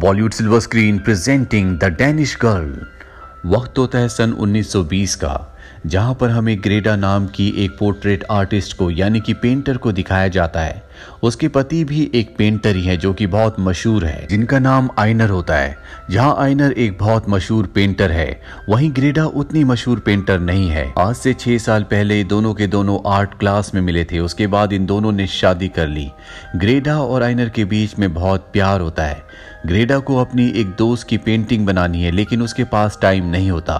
Bollywood silver screen presenting the Danish girl वक्त होता है सन 1920 का जहां पर हमें ग्रेडा नाम की एक पोर्ट्रेट आर्टिस्ट को यानी कि पेंटर को दिखाया जाता है उसके पति भी एक पेंटर ही है जो कि बहुत मशहूर है जिनका नाम आइनर होता है जहां आइनर एक बहुत मशहूर पेंटर है वहीं ग्रेडा उतनी मशहूर पेंटर नहीं है आज से छह साल पहले दोनों के दोनों आर्ट क्लास में मिले थे उसके बाद इन दोनों ने शादी कर ली ग्रेडा और आइनर के बीच में बहुत प्यार होता है ग्रेडा को अपनी एक दोस्त की पेंटिंग बनानी है लेकिन उसके पास टाइम नहीं होता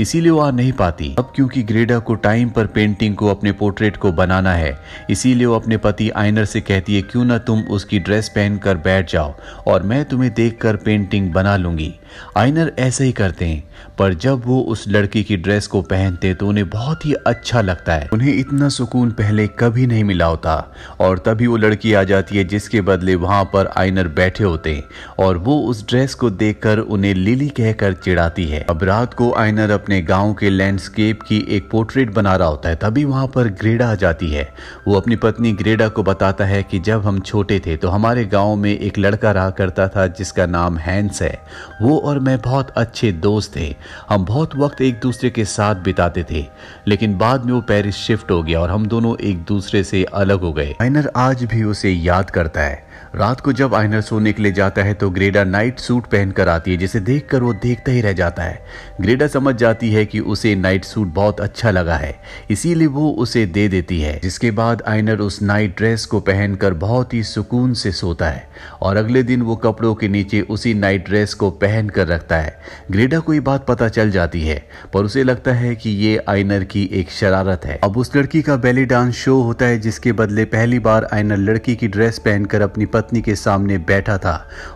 इसीलिए वो आ नहीं पाती अब क्योंकि ग्रेडा को टाइम पर पेंटिंग को अपने पोर्ट्रेट को बनाना है इसीलिए वो अपने पति आइनर से कहती है क्यों ना तुम उसकी ड्रेस पहनकर बैठ जाओ और मैं तुम्हें देखकर पेंटिंग बना लूंगी आइनर ऐसे ही करते हैं पर जब वो उस लड़की की ड्रेस को पहनते तो उन्हें बहुत ही अच्छा लगता है उन्हें इतना सुकून पहले कभी नहीं मिला होता और तभी वो लड़की आ जाती है जिसके बदले वहां पर आइनर बैठे होते हैं और वो उस ड्रेस को देखकर उन्हें लिली कहकर चिढ़ाती है अब रात को आइनर अपने गाँव के लैंडस्केप की एक पोर्ट्रेट बना रहा होता है तभी वहाँ पर ग्रेडा आ जाती है वो अपनी पत्नी ग्रेडा को बताता है कि जब हम छोटे थे तो हमारे गाँव में एक लड़का रहा करता था जिसका नाम हैंस है वो और मैं बहुत अच्छे दोस्त थे हम बहुत वक्त एक दूसरे के साथ बिताते थे लेकिन बाद में वो पेरिस शिफ्ट हो गया और हम दोनों एक दूसरे से अलग हो गए माइनर आज भी उसे याद करता है रात को जब आइनर सोने के लिए जाता है तो ग्रेडा नाइट सूट पहनकर आती है जिसे देखकर वो देखता ही रह जाता है ग्रेडा समझ जाती है कि उसे नाइट सूट बहुत अच्छा लगा है इसीलिए वो उसे दे देती है जिसके बाद आइनर उस नाइट ड्रेस को पहनकर बहुत ही सुकून से सोता है और अगले दिन वो कपड़ों के नीचे उसी नाइट ड्रेस को पहन कर रखता है ग्रेडा को ये बात पता चल जाती है पर उसे लगता है कि ये आइनर की एक शरारत है अब उस लड़की का बेली डांस शो होता है जिसके बदले पहली बार आइनर लड़की की ड्रेस पहनकर अपनी पत्नी पत्नी के सामने बैठा था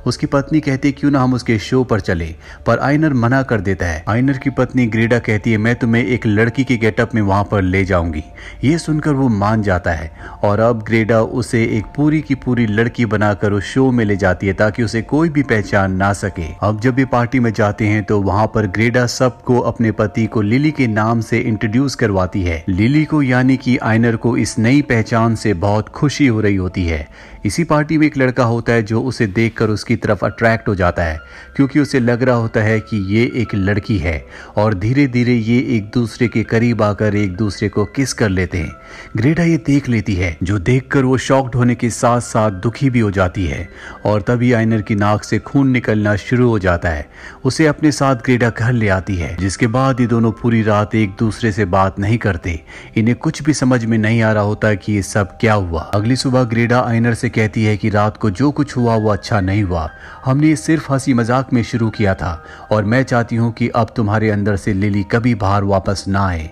उसकी पत्नी कहती क्यों ना हम उसके शो पर चले पर आइनर मना कर देता है आइनर की पत्नी ग्रेडा कहती है मैं तुम्हें एक लड़की के गेटअप में वहां पर ले जाऊंगी ये सुनकर वो मान जाता है और अब ग्रेडा उसे एक पूरी की पूरी लड़की बनाकर उस शो में ले जाती है ताकि उसे कोई भी पहचान ना सके अब जब भी पार्टी में जाते हैं तो वहां पर ग्रेडा सबको अपने पति को लिली के नाम से इंट्रोड्यूस करवाती है लिली को यानी कि आइनर को इस नई पहचान से बहुत खुशी हो रही होती है इसी पार्टी में एक लड़का होता है जो उसे देखकर उसकी तरफ अट्रैक्ट हो जाता है क्योंकि उसे लग रहा होता है कि ये एक लड़की है और धीरे धीरे ये एक दूसरे के करीब आकर एक दूसरे को किस कर लेते हैं ग्रेडा ये देख लेती है जो देखकर वो शॉक्ड होने के साथ साथ दुखी भी हो जाती है और तभी आइनर की नाक से खून निकलना शुरू हो जाता है उसे अपने साथ ग्रेडा घर ले आती है जिसके बाद ये दोनों पूरी रात एक दूसरे से बात नहीं करते इन्हें कुछ भी समझ में नहीं आ रहा होता कि ये सब क्या हुआ अगली सुबह ग्रेडा आइनर से से कहती है कि रात को जो कुछ हुआ वो अच्छा नहीं हुआ हमने सिर्फ हंसी मजाक में शुरू किया था और मैं चाहती हूँ कि अब तुम्हारे अंदर से लिली कभी बाहर वापस ना आए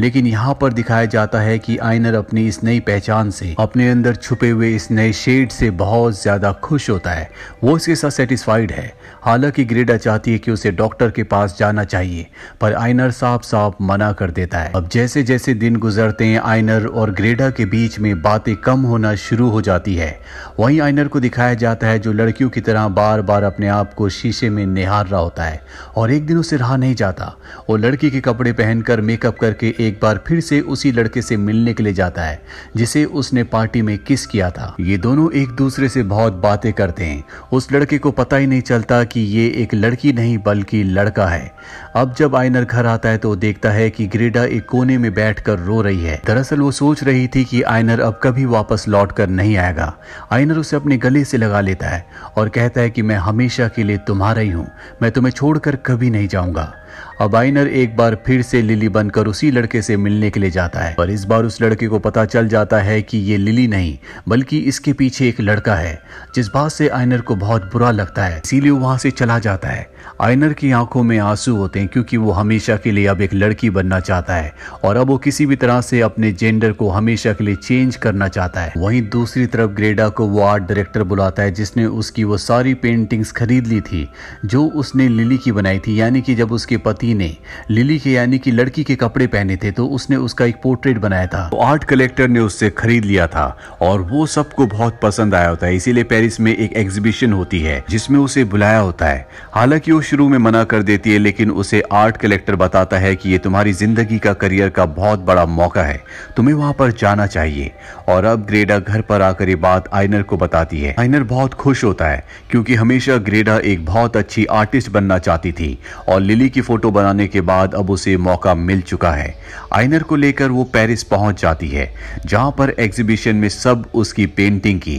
लेकिन यहाँ पर दिखाया जाता है कि आइनर अपनी इस नई पहचान से अपने अंदर छुपे हुए इस नए शेड से बहुत ज़्यादा खुश होता है वो इसके साथ सेटिस्फाइड है हालांकि ग्रेडा चाहती है कि उसे डॉक्टर के पास जाना चाहिए पर आइनर साफ साफ मना कर देता है अब जैसे जैसे दिन गुजरते हैं आइनर और ग्रेडा के बीच में बातें कम होना शुरू हो जाती है वहीं आइनर को दिखाया जाता है जो लड़कियों की तरह बार बार अपने आप को शीशे में निहार रहा होता है और एक दिन उसे रहा नहीं जाता वो लड़की के कपड़े पहनकर मेकअप करके एक बार फिर से उसी लड़के से मिलने के लिए जाता है जिसे उसने पार्टी में किस किया था ये दोनों एक दूसरे से बहुत बातें करते हैं उस लड़के को पता ही नहीं चलता कि ये एक लड़की नहीं बल्कि लड़का है अब जब आइनर घर आता है तो देखता है कि ग्रेडा एक कोने में बैठकर रो रही है दरअसल वो सोच रही थी कि आइनर अब कभी वापस लौट कर नहीं आएगा आइनर उसे अपने गले से लगा लेता है और कहता है कि मैं हमेशा के लिए तुम्हारा ही हूँ मैं तुम्हें छोड़कर कभी नहीं जाऊँगा अब आइनर एक बार फिर से लिली बनकर उसी लड़के से मिलने के लिए जाता है पर इस बार उस लड़के को पता चल जाता है कि ये लिली नहीं बल्कि इसके पीछे एक लड़का है जिस बात से आइनर को बहुत बुरा लगता है इसीलिए वहां से चला जाता है आइनर की आंखों में आंसू होते हैं क्योंकि वो हमेशा के लिए अब एक लड़की बनना चाहता है और अब वो किसी भी तरह से अपने जेंडर को हमेशा के लिए चेंज करना चाहता है वहीं दूसरी तरफ ग्रेडा को वो आर्ट डायरेक्टर बुलाता है जिसने उसकी वो सारी पेंटिंग्स खरीद ली थी जो उसने लिली की बनाई थी यानी कि जब उसके पति ही ने लिली के यानी कि लड़की के कपड़े पहने थे तो उसने उसका एक पोर्ट्रेट बनाया था तो आर्ट कलेक्टर ने उससे खरीद लिया था और वो सबको बहुत पसंद आया होता है इसीलिए पेरिस में एक एग्जीबिशन होती है जिसमें उसे बुलाया होता है हालांकि वो शुरू में मना कर देती है लेकिन उसे आर्ट कलेक्टर बताता है कि ये तुम्हारी जिंदगी का करियर का बहुत बड़ा मौका है तुम्हें वहां पर जाना चाहिए और अब ग्रेडा घर पर आकर ये बात आइनर को बताती है आइनर बहुत खुश होता है क्योंकि हमेशा ग्रेडा एक बहुत अच्छी आर्टिस्ट बनना चाहती थी और लिली की फोटो बनाने के बाद अब उसे मौका मिल चुका है आइनर को लेकर वो पेरिस पहुंच जाती है जहां पर एग्जीबिशन में सब उसकी पेंटिंग की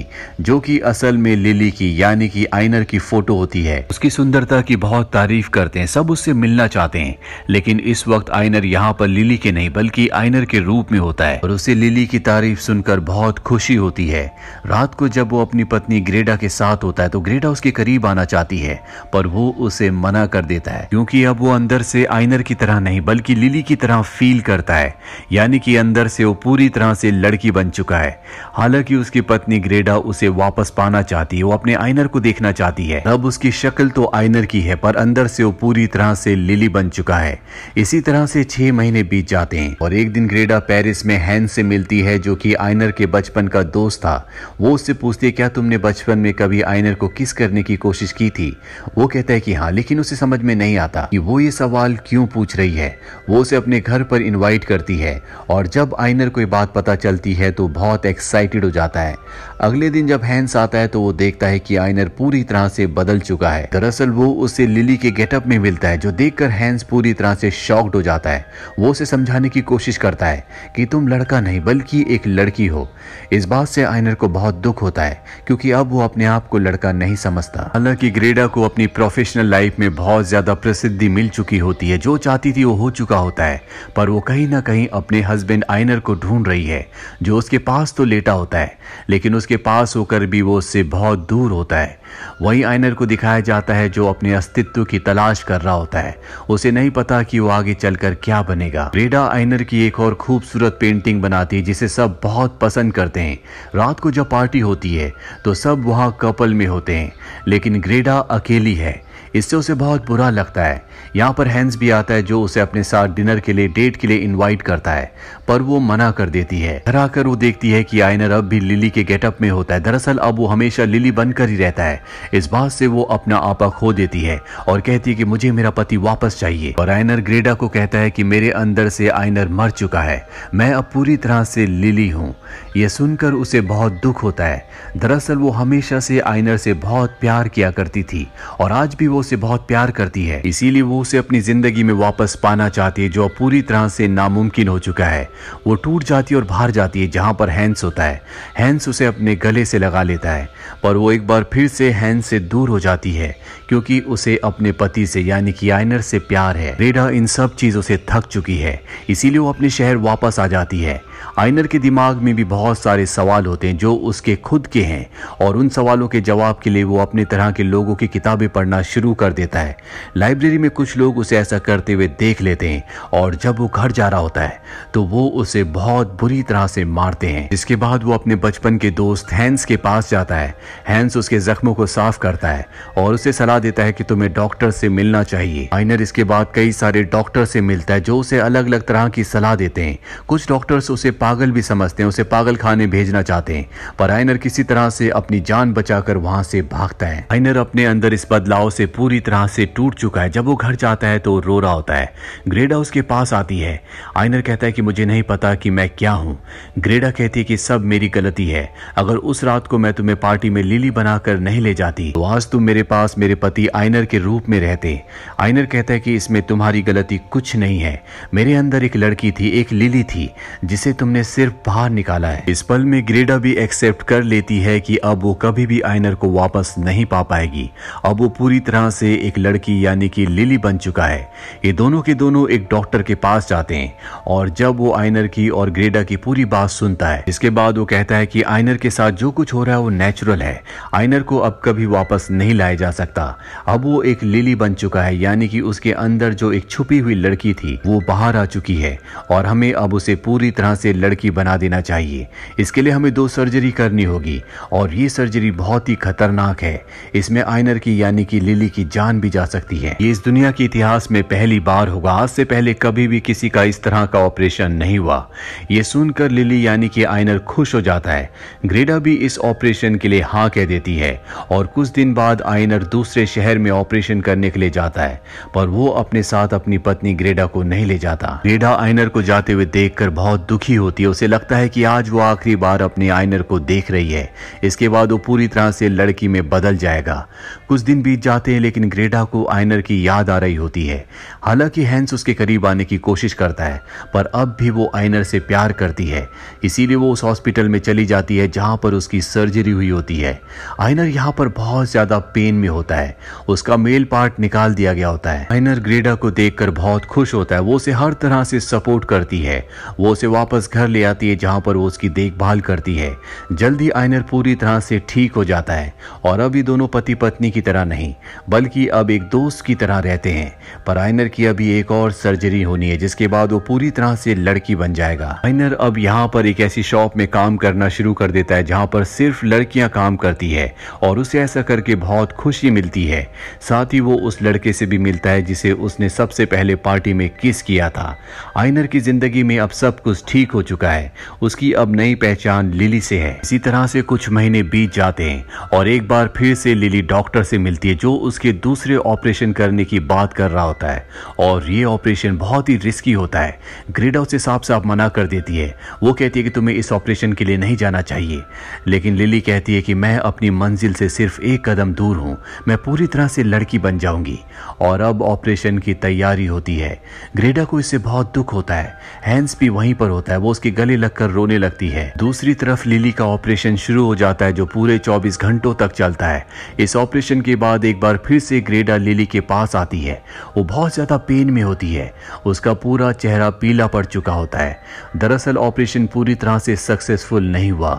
जो कि असल में लिली की यानी कि आइनर की फोटो होती है उसकी सुंदरता की बहुत तारीफ करते हैं सब उससे मिलना चाहते हैं लेकिन इस वक्त आइनर यहाँ पर लिली के नहीं बल्कि आइनर के रूप में होता है और उसे लिली की तारीफ सुनकर बहुत खुशी होती है रात को जब वो अपनी पत्नी ग्रेडा के साथ होता है तो ग्रेडा उसके करीब आना चाहती है पर वो उसे मना कर देता है क्योंकि अब वो अंदर अंदर से आइनर की तरह नहीं बल्कि लिली की तरह फील करता है यानी कि अंदर से वो पूरी तरह से लड़की बन चुका है हालांकि उसकी पत्नी ग्रेडा उसे वापस पाना चाहती है वो अपने आइनर को देखना चाहती है अब उसकी शक्ल तो आइनर की है पर अंदर से वो पूरी तरह से लिली बन चुका है इसी तरह से छह महीने बीत जाते हैं और एक दिन ग्रेडा पेरिस में हैन से मिलती है जो की आइनर के बचपन का दोस्त था वो उससे पूछती है क्या तुमने बचपन में कभी आइनर को किस करने की कोशिश की थी वो कहता है कि हाँ लेकिन उसे समझ में नहीं आता कि वो ये सब सवाल क्यों पूछ रही है वो उसे अपने घर पर इनवाइट करती है और जब आइनर को बात पता चलती है तो बहुत एक्साइटेड हो जाता है अगले दिन जब हैंस आता है तो वो देखता है कि आइनर पूरी तरह से बदल चुका है दरअसल वो उसे लिली के गेटअप में मिलता है जो देखकर हैंस पूरी तरह से शॉक्ड हो जाता है वो उसे समझाने की कोशिश करता है कि तुम लड़का नहीं बल्कि एक लड़की हो इस बात से आइनर को बहुत दुख होता है क्योंकि अब वो अपने आप को लड़का नहीं समझता हालांकि ग्रेडा को अपनी प्रोफेशनल लाइफ में बहुत ज्यादा प्रसिद्धि मिल चुकी रही होती है जो चाहती थी वो हो चुका होता है पर वो कहीं ना कहीं अपने हस्बैंड आइनर को ढूंढ रही है जो उसके पास तो लेटा होता है लेकिन उसके पास होकर भी वो उससे बहुत दूर होता है वही आइनर को दिखाया जाता है जो अपने अस्तित्व की तलाश कर रहा होता है उसे नहीं पता कि वो आगे चलकर क्या बनेगा रेडा आइनर की एक और खूबसूरत पेंटिंग बनाती है जिसे सब बहुत पसंद करते हैं रात को जब पार्टी होती है तो सब वहाँ कपल में होते हैं लेकिन ग्रेडा अकेली है इससे उसे बहुत बुरा लगता है यहाँ पर हैंस भी आता है जो उसे अपने साथ डिनर के लिए डेट के लिए इनवाइट करता है पर वो मना कर देती है डराकर वो देखती है कि आयनर अब भी लिली के गेटअप में होता है दरअसल अब वो हमेशा लिली बनकर ही रहता है इस बात से वो अपना आपा खो देती है और कहती है कि मुझे मेरा पति वापस चाहिए और आयनर ग्रेडा को कहता है कि मेरे अंदर से आयनर मर चुका है मैं अब पूरी तरह से लिली हूँ यह सुनकर उसे बहुत दुख होता है दरअसल वो हमेशा से आयनर से बहुत प्यार किया करती थी और आज भी वो उसे बहुत प्यार करती है इसीलिए वो उसे अपनी जिंदगी में वापस पाना चाहती है जो पूरी तरह से नामुमकिन हो चुका है वो टूट जाती है और बाहर जाती है जहां पर हैंस होता है हैंस उसे अपने गले से लगा लेता है पर वो एक बार फिर से हैंस से दूर हो जाती है क्योंकि उसे अपने पति से यानी कि आइनर से प्यार है रेडा इन सब चीज़ों से थक चुकी है इसीलिए वो अपने शहर वापस आ जाती है आइनर के दिमाग में भी बहुत सारे सवाल होते हैं जो उसके खुद के हैं और उन सवालों के जवाब के लिए वो अपने तरह के लोगों की किताबें पढ़ना शुरू कर देता है लाइब्रेरी में कुछ लोग उसे ऐसा करते हुए देख लेते हैं और जब वो घर जा रहा होता है तो वो उसे बहुत बुरी तरह से मारते हैं इसके बाद वो अपने बचपन के दोस्त हैंस के पास जाता है हैंस उसके जख्मों को साफ करता है और उसे सलाह देता है कि तुम्हें डॉक्टर से मिलना चाहिए आइनर इसके बाद कई सारे डॉक्टर से मिलता है जो उसे अलग अलग तरह की सलाह देते हैं कुछ डॉक्टर्स उसे पास पागल भी समझते हैं उसे पागल खाने भेजना चाहते हैं पर आइनर किसी तरह से अपनी जान बचाकर वहां से भागता है आइनर अपने अंदर इस बदलाव से पूरी तरह से टूट चुका है जब वो घर जाता है तो रो रहा होता है ग्रेडा उसके पास आती है आइनर कहता है कि मुझे नहीं पता कि मैं क्या हूँ ग्रेडा कहती है कि सब मेरी गलती है अगर उस रात को मैं तुम्हें पार्टी में लीली बनाकर नहीं ले जाती तो आज तुम मेरे पास मेरे पति आइनर के रूप में रहते आइनर कहता है कि इसमें तुम्हारी गलती कुछ नहीं है मेरे अंदर एक लड़की थी एक लीली थी जिसे तुम हमने सिर्फ बाहर निकाला है इस पल में ग्रेडा भी एक्सेप्ट कर लेती है कि अब वो कभी भी आइनर को वापस नहीं पा पाएगी अब वो पूरी तरह से एक लड़की यानी कि लिली बन चुका है ये दोनों के दोनों एक डॉक्टर के पास जाते हैं और जब वो आइनर की और ग्रेडा की पूरी बात सुनता है इसके बाद वो कहता है कि आइनर के साथ जो कुछ हो रहा है वो नेचुरल है आइनर को अब कभी वापस नहीं लाया जा सकता अब वो एक लिली बन चुका है यानी कि उसके अंदर जो एक छुपी हुई लड़की थी वो बाहर आ चुकी है और हमें अब उसे पूरी तरह से लड़की बना देना चाहिए इसके लिए हमें दो सर्जरी करनी होगी और ये सर्जरी बहुत ही खतरनाक है इसमें आइनर की यानी कि लिली की जान भी जा सकती है ये इस दुनिया के इतिहास में पहली बार होगा आज से पहले कभी भी किसी का इस तरह का ऑपरेशन नहीं हुआ ये सुनकर लिली यानी कि आइनर खुश हो जाता है ग्रेडा भी इस ऑपरेशन के लिए हाँ कह देती है और कुछ दिन बाद आइनर दूसरे शहर में ऑपरेशन करने के लिए जाता है पर वो अपने साथ अपनी पत्नी ग्रेडा को नहीं ले जाता ग्रेडा आइनर को जाते हुए देखकर बहुत दुखी हो होती है उसे लगता है कि आज वो आखिरी बार अपने आइनर को देख रही है इसके बाद वो पूरी तरह से लड़की में बदल जाएगा कुछ दिन बीत जाते हैं लेकिन ग्रेडा को आइनर की याद आ रही होती है हालांकि हैंस उसके करीब आने की कोशिश करता है पर अब भी वो आइनर से प्यार करती है इसीलिए वो उस हॉस्पिटल में चली जाती है जहाँ पर उसकी सर्जरी हुई होती है आइनर यहाँ पर बहुत ज़्यादा पेन में होता है उसका मेल पार्ट निकाल दिया गया होता है आइनर ग्रेडा को देखकर बहुत खुश होता है वो उसे हर तरह से सपोर्ट करती है वो उसे वापस घर घर ले आती है जहां पर वो उसकी देखभाल करती है जल्दी आइनर पूरी तरह से ठीक हो जाता है और अब ये दोनों पति पत्नी की तरह नहीं बल्कि अब एक दोस्त की तरह रहते हैं पर आइनर की अभी एक और सर्जरी होनी है जिसके बाद वो पूरी तरह से लड़की बन जाएगा आइनर अब यहाँ पर एक ऐसी शॉप में काम करना शुरू कर देता है जहाँ पर सिर्फ लड़कियाँ काम करती है और उसे ऐसा करके बहुत खुशी मिलती है साथ ही वो उस लड़के से भी मिलता है जिसे उसने सबसे पहले पार्टी में किस किया था आइनर की जिंदगी में अब सब कुछ ठीक हो चुका चुका है उसकी अब नई पहचान लिली से है इसी तरह से कुछ महीने बीत जाते हैं और एक बार फिर से लिली डॉक्टर से मिलती है जो उसके दूसरे ऑपरेशन करने की बात कर रहा होता है और ये ऑपरेशन बहुत ही रिस्की होता है ग्रेडा उसे साफ साफ मना कर देती है वो कहती है कि तुम्हें इस ऑपरेशन के लिए नहीं जाना चाहिए लेकिन लिली कहती है कि मैं अपनी मंजिल से सिर्फ एक कदम दूर हूँ मैं पूरी तरह से लड़की बन जाऊंगी और अब ऑपरेशन की तैयारी होती है ग्रेडा को इससे बहुत दुख होता है हैंस भी वहीं पर होता है वो उसके गले लगकर रोने लगती है दूसरी तरफ लिली का ऑपरेशन शुरू हो जाता है जो पूरे 24 घंटों तक चलता है इस ऑपरेशन के बाद एक बार फिर से ग्रेडा लिली के पास आती है वो बहुत ज्यादा पेन में होती है उसका पूरा चेहरा पीला पड़ चुका होता है दरअसल ऑपरेशन पूरी तरह से सक्सेसफुल नहीं हुआ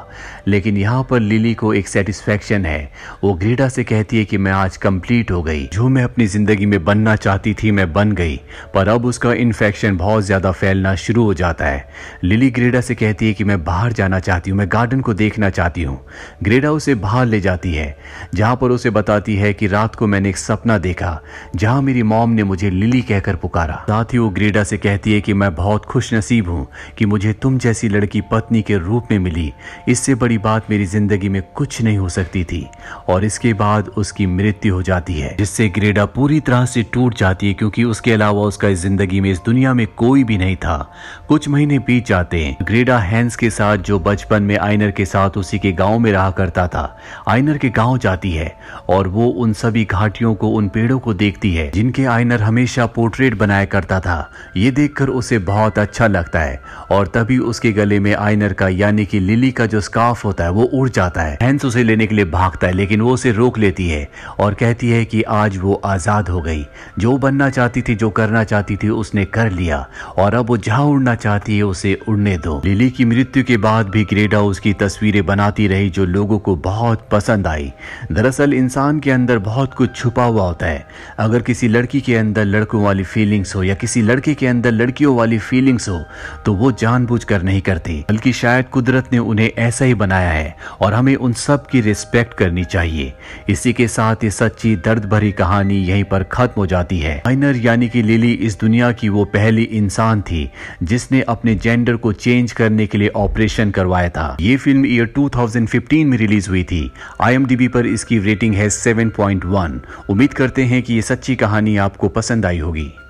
लेकिन यहाँ पर लिली को एक सेटिस्फेक्शन है वो ग्रेडा से कहती है कि मैं आज कंप्लीट हो गई जो मैं अपनी जिंदगी में बनना चाहती थी मैं बन गई पर अब उसका इन्फेक्शन बहुत ज्यादा फैलना शुरू हो जाता है लिली ग्रेडा से कहती है कि मैं बाहर जाना चाहती हूँ मैं गार्डन को देखना चाहती हूँ ग्रेडा उसे बाहर ले जाती है जहाँ पर उसे बताती है कि रात को मैंने एक सपना देखा जहाँ मेरी मॉम ने मुझे लिली कहकर पुकारा साथ ही वो ग्रेडा से कहती है कि मैं बहुत खुश नसीब हूँ कि मुझे तुम जैसी लड़की पत्नी के रूप में मिली इससे बड़ी बात मेरी जिंदगी में कुछ नहीं हो सकती थी और इसके बाद उसकी मृत्यु हो जाती है जिससे ग्रेडा पूरी तरह से टूट जाती है क्योंकि उसके अलावा उसका इस जिंदगी में इस दुनिया में कोई भी नहीं था कुछ महीने बीत जाते करें ग्रेडा हैंस के साथ जो बचपन में आइनर के साथ उसी के गांव में रहा करता था आइनर के गांव जाती है और वो उन सभी घाटियों को उन पेड़ों को देखती है जिनके आइनर हमेशा पोर्ट्रेट बनाया करता था ये देखकर उसे बहुत अच्छा लगता है और तभी उसके गले में आइनर का यानी कि लिली का जो स्काफ होता है वो उड़ जाता है हैंस उसे लेने के लिए भागता है लेकिन वो उसे रोक लेती है और कहती है कि आज वो आज़ाद हो गई जो बनना चाहती थी जो करना चाहती थी उसने कर लिया और अब वो जहां उड़ना चाहती है उसे उड़ना उड़ने दो लिली की मृत्यु के बाद भी हाउस की तस्वीरें बनाती रही जो लोगों को बहुत पसंद आई दरअसल इंसान के अंदर बहुत कुछ छुपा हुआ होता है अगर किसी लड़की के अंदर लड़कों वाली फीलिंग्स हो या किसी लड़के के अंदर लड़कियों वाली फीलिंग्स हो तो वो जानबूझ नहीं करती बल्कि शायद कुदरत ने उन्हें ऐसा ही बनाया है और हमें उन सब की रिस्पेक्ट करनी चाहिए इसी के साथ ये सच्ची दर्द भरी कहानी यहीं पर खत्म हो जाती है माइनर यानी कि लिली इस दुनिया की वो पहली इंसान थी जिसने अपने जेंडर को चेंज करने के लिए ऑपरेशन करवाया था ये फिल्म ईयर 2015 में रिलीज हुई थी आई पर इसकी रेटिंग है 7.1 उम्मीद करते हैं कि ये सच्ची कहानी आपको पसंद आई होगी